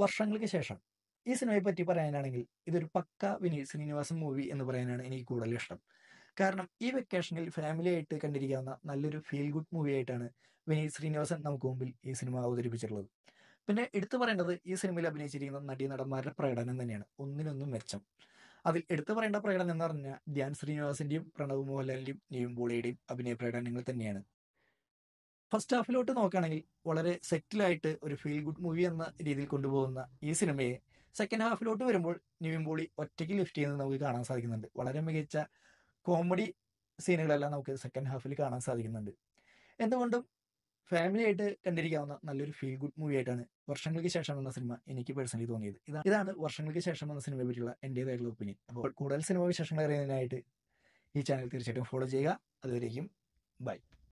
വർഷങ്ങൾക്ക് ശേഷം ഈ സിനിമയെ പറ്റി പറയാനാണെങ്കിൽ ഇതൊരു പക്ക വിനീത് ശ്രീനിവാസൻ മൂവി എന്ന് പറയാനാണ് എനിക്ക് കൂടുതൽ ഇഷ്ടം കാരണം ഈ വെക്കേഷനിൽ ഫാമിലി ആയിട്ട് കണ്ടിരിക്കാവുന്ന നല്ലൊരു ഫീൽ ഗുഡ് മൂവി ആയിട്ടാണ് വിനീത് ശ്രീനിവാസൻ നമുക്ക് മുമ്പിൽ ഈ സിനിമ അവതരിപ്പിച്ചിട്ടുള്ളത് പിന്നെ എടുത്തു പറയേണ്ടത് ഈ സിനിമയിൽ അഭിനയിച്ചിരിക്കുന്ന നടി നടന്മാരുടെ പ്രകടനം തന്നെയാണ് ഒന്നിനൊന്നും മെച്ചം അതിൽ എടുത്തു പറയേണ്ട പ്രകടനം എന്ന് പറഞ്ഞാൽ ധ്യാൻ ശ്രീനിവാസിന്റെയും പ്രണവ് മോഹൻലാലിന്റെയും നിവിൻ ബോളിയുടെയും അഭിനയ പ്രകടനങ്ങൾ തന്നെയാണ് ഫസ്റ്റ് ഹാഫിലോട്ട് നോക്കുകയാണെങ്കിൽ വളരെ സെറ്റിലായിട്ട് ഒരു ഫീൽ ഗുഡ് മൂവി എന്ന രീതിയിൽ കൊണ്ടുപോകുന്ന ഈ സിനിമയെ സെക്കൻഡ് ഹാഫിലോട്ട് വരുമ്പോൾ നിവിൻ ഒറ്റയ്ക്ക് ലിഫ്റ്റ് ചെയ്യുന്നത് നമുക്ക് കാണാൻ സാധിക്കുന്നുണ്ട് വളരെ മികച്ച കോമഡി സീനുകളെല്ലാം നമുക്ക് സെക്കൻഡ് ഹാഫിൽ കാണാൻ സാധിക്കുന്നുണ്ട് എന്തുകൊണ്ടും ഫാമിലി ആയിട്ട് കണ്ടിരിക്കാവുന്ന നല്ലൊരു ഫീൽ ഗുഡ് മൂവി ആയിട്ടാണ് വർഷങ്ങൾക്ക് ശേഷം വന്ന സിനിമ എനിക്ക് പേഴ്സണലി തോന്നിയത് ഇതാണ് ഇതാണ് വർഷങ്ങൾക്ക് ശേഷം വന്ന സിനിമയെ പറ്റിയുള്ള എൻ്റേതായിട്ടുള്ള ഒപ്പീനിയൻ അപ്പോൾ കൂടുതൽ സിനിമ വിശേഷങ്ങൾ അറിയുന്നതിനായിട്ട് ഈ ചാനൽ തീർച്ചയായിട്ടും ഫോളോ ചെയ്യുക അതുവരേക്കും ബൈ